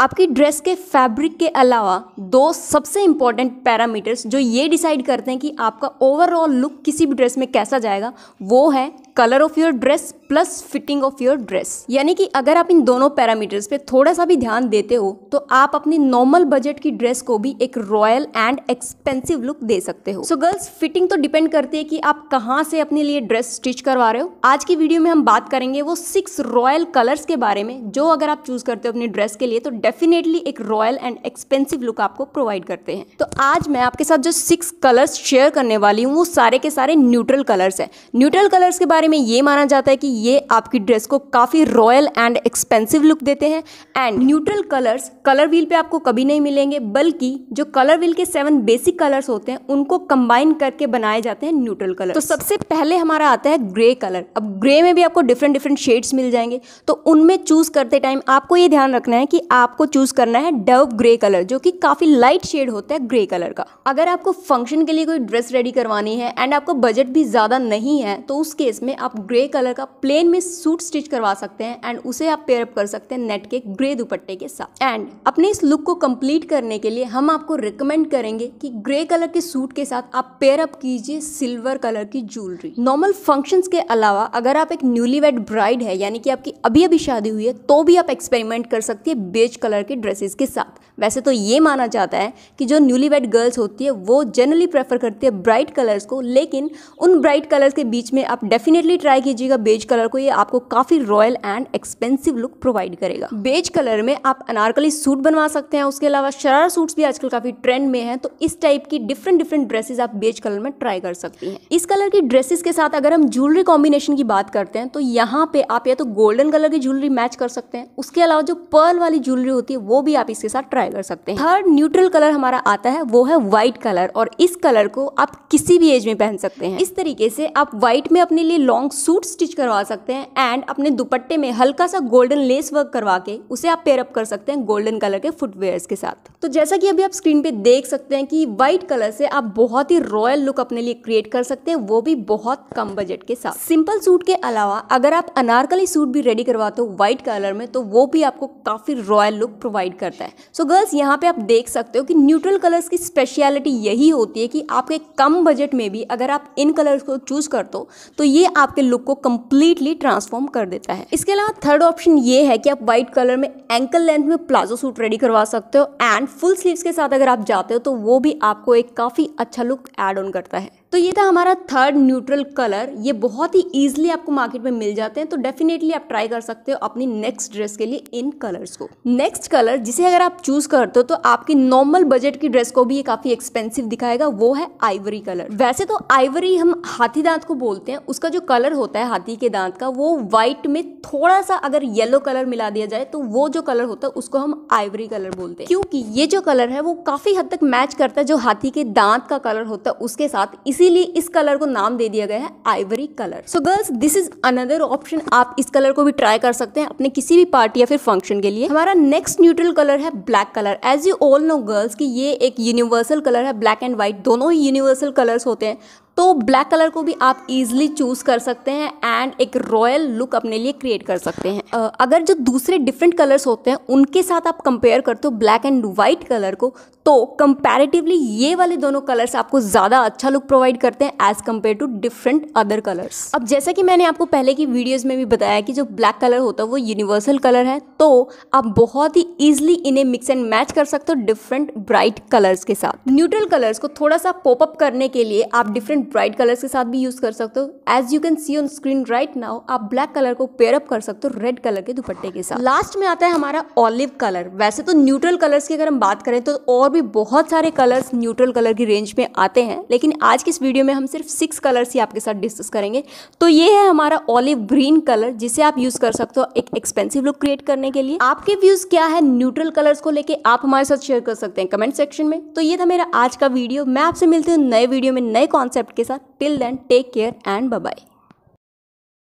आपकी ड्रेस के फैब्रिक के अलावा दो सबसे इंपॉर्टेंट पैरामीटर्स जो ये डिसाइड करते हैं कि आपका ओवरऑल लुक किसी भी ड्रेस में कैसा जाएगा वो है colour of your dress plus fitting of your dress यानी कि अगर आप इन दोनों पैरामीटर्स पे थोड़ा सा भी ध्यान देते हो तो आप अपनी नॉर्मल बजट की ड्रेस को भी एक रॉयल एंड एक्सपेंसिव लुक दे सकते हो सो गर्ल्स फिटिंग तो डिपेंड करती है कि आप कहाँ से अपने लिए ड्रेस स्टिच करवा रहे हो आज की वीडियो में हम बात करेंगे वो सिक्स रॉयल कलर्स के बारे में जो अगर आप चूज करते हो अपनी ड्रेस के लिए तो डेफिनेटली एक रॉयल एंड एक्सपेंसिव लुक आपको प्रोवाइड करते हैं तो आज मैं आपके साथ जो सिक्स कलर्स शेयर करने वाली हूँ वो सारे के सारे न्यूट्रल कलर्स है न्यूट्रल कलर्स के बारे बारे में ये माना जाता है कि ये आपकी ड्रेस को काफ़ी रॉयल एंड एक्सपेंसिव लुक देते हैं and neutral colours colour wheel पे आपको कभी नहीं मिलेंगे बल्कि जो कलर व्हील के सेवन बेसिक कलर्स होते हैं उनको कंबाइन करके बनाए जाते हैं न्यूट्रल कलर तो सबसे पहले हमारा आता है ग्रे कलर अब ग्रे में भी आपको डिफरेंट डिफरेंट शेड्स मिल जाएंगे तो उनमें चूज़ करते टाइम आपको ये ध्यान रखना है कि आपको चूज़ करना है डव ग्रे कलर जो कि काफ़ी लाइट शेड होता है ग्रे कलर का अगर आपको फंक्शन के लिए कोई ड्रेस रेडी करवानी है एंड आपको बजट भी ज़्यादा नहीं है तो उस केस में आप ग्रे कलर का प्लेन में सूट स्टिच करवा सकते हैं एंड उसे आप पेयरअप कर सकते हैं नेट के ग्रे दुपट्टे के साथ एंड अपने इस लुक को कंप्लीट करने के लिए हम आपको रिकमेंड करेंगे कि ग्रे कलर के सूट के साथ आप पेयरअप कीजिए सिल्वर कलर की ज्वेलरी नॉर्मल फंक्शन के अलावा अगर आप एक न्यूली वेड ब्राइड है यानी कि आपकी अभी अभी शादी हुई है तो भी आप एक्सपेरिमेंट कर सकती है बेज कलर के ड्रेसेस के साथ वैसे तो ये माना जाता है कि जो न्यूली वेड गर्ल्स होती है वो जनरली प्रेफर करती है ब्राइट कलर्स को लेकिन उन ब्राइट कलर्स के बीच में आप डेफिनेटली डेफिनेटली ट्राई कीजिएगा बेज कलर को ये आपको काफ़ी royal and expensive look provide करेगा बेज कलर में आप अनारकली सूट बनवा सकते हैं उसके अलावा शरारा सूट्स भी आजकल काफ़ी ट्रेंड में है तो इस टाइप की डिफरेंट डिफरेंट ड्रेसेस आप बेज कलर में ट्राई कर सकती हैं इस कलर की ड्रेसेस के साथ अगर हम ज्वेलरी कॉम्बिनेशन की बात करते हैं तो यहाँ पे आप या तो गोल्डन कलर की ज्वेलरी मैच कर सकते हैं उसके अलावा जो पर्ल वाली ज्वेलरी होती है वो भी आप इसके साथ ट्राई कर सकते हैं थर्ड न्यूट्रल कलर हमारा आता है वो है व्हाइट कलर और इस कलर को आप किसी भी एज में पहन सकते हैं इस तरीके से आप व्हाइट में अपने लिए लॉन्ग सूट स्टिच करवा सकते हैं एंड अपने दुपट्टे में हल्का सा गोल्डन लेस वर्क करवा के उसे आप पेयरअप कर सकते हैं गोल्डन कलर के फुटवेयर्स के साथ तो जैसा कि अभी आप स्क्रीन पे देख सकते हैं कि व्हाइट कलर से आप बहुत ही रॉयल लुक अपने लिए क्रिएट कर सकते हैं वो भी बहुत कम बजट के साथ सिंपल सूट के अलावा अगर आप अनारकली सूट भी रेडी करवाते हो व्हाइट कलर में तो वो भी आपको काफ़ी रॉयल लुक प्रोवाइड करता है सो so गर्ल्स यहाँ पे आप देख सकते हो कि न्यूट्रल कलर्स की स्पेशलिटी यही होती है कि आपके कम बजट में भी अगर आप इन कलर्स को चूज़ करते हो तो ये आपके लुक को कम्प्लीटली ट्रांसफॉर्म कर देता है इसके अलावा थर्ड ऑप्शन ये है कि आप व्हाइट कलर में एंकल लेंथ में प्लाजो सूट रेडी करवा सकते हो एंड फुल स्लीव्स के साथ अगर आप जाते हो तो वो भी आपको एक काफ़ी अच्छा लुक एड ऑन करता है तो ये था हमारा थर्ड न्यूट्रल कलर ये बहुत ही ईजिली आपको मार्केट में मिल जाते हैं तो डेफिनेटली आप ट्राई कर सकते हो अपनी नेक्स्ट ड्रेस के लिए इन कलर्स को नेक्स्ट कलर जिसे अगर आप चूज करते हो तो आपकी नॉर्मल बजट की ड्रेस को भी ये काफी एक्सपेंसिव दिखाएगा वो है आइवरी कलर वैसे तो आइवरी हम हाथी दांत को बोलते हैं उसका जो कलर होता है हाथी के दांत का वो व्हाइट में थोड़ा सा अगर येलो कलर मिला दिया जाए तो वो जो कलर होता है उसको हम आइवरी कलर बोलते हैं क्योंकि ये जो कलर है वो काफी हद तक मैच करता है जो हाथी के दांत का कलर होता है उसके साथ इस इसीलिए इस कलर को नाम दे दिया गया है ivory colour so girls this is another option आप इस कलर को भी ट्राई कर सकते हैं अपने किसी भी पार्टी या फिर फंक्शन के लिए हमारा नेक्स्ट न्यूट्रल कलर है black colour as you all know girls की ये एक यूनिवर्सल कलर है ब्लैक एंड व्हाइट दोनों ही यूनिवर्सल कलर्स होते हैं तो ब्लैक कलर को भी आप इजीली चूज़ कर सकते हैं एंड एक रॉयल लुक अपने लिए क्रिएट कर सकते हैं अगर जो दूसरे डिफरेंट कलर्स होते हैं उनके साथ आप कंपेयर करते हो ब्लैक एंड वाइट कलर को तो कंपैरेटिवली ये वाले दोनों कलर्स आपको ज़्यादा अच्छा लुक प्रोवाइड करते हैं as compare to different other colours अब जैसा कि मैंने आपको पहले की वीडियोस में भी बताया कि जो ब्लैक कलर होता है वो यूनिवर्सल कलर है तो आप बहुत ही ईजिली इन्हें मिक्स एंड मैच कर सकते हो डिफरेंट ब्राइट कलर्स के साथ न्यूट्रल कलर्स को थोड़ा सा पॉपअप करने के लिए आप डिफरेंट ब्राइट कलर्स के साथ भी यूज़ कर सकते हो as you can see on screen right now आप ब्लैक कलर को अप कर सकते हो रेड कलर के दुपट्टे के साथ लास्ट में आता है हमारा ऑलिव कलर वैसे तो न्यूट्रल कलर्स की अगर हम बात करें तो और भी बहुत सारे कलर्स न्यूट्रल कलर की रेंज में आते हैं लेकिन आज की इस वीडियो में हम सिर्फ सिक्स कलर्स ही आपके साथ डिस्कस करेंगे तो ये है हमारा ऑलिव ग्रीन कलर जिसे आप यूज़ कर सकते हो एक एक्सपेंसिव लुक क्रिएट करने के लिए आपके व्यूज़ क्या है न्यूट्रल कलर्स को लेकर आप हमारे साथ शेयर कर सकते हैं कमेंट सेक्शन में तो ये था मेरा आज का वीडियो मैं आपसे मिलती हूँ नए वीडियो में नए कॉन्सेप्ट आपके साथ till then take care and bye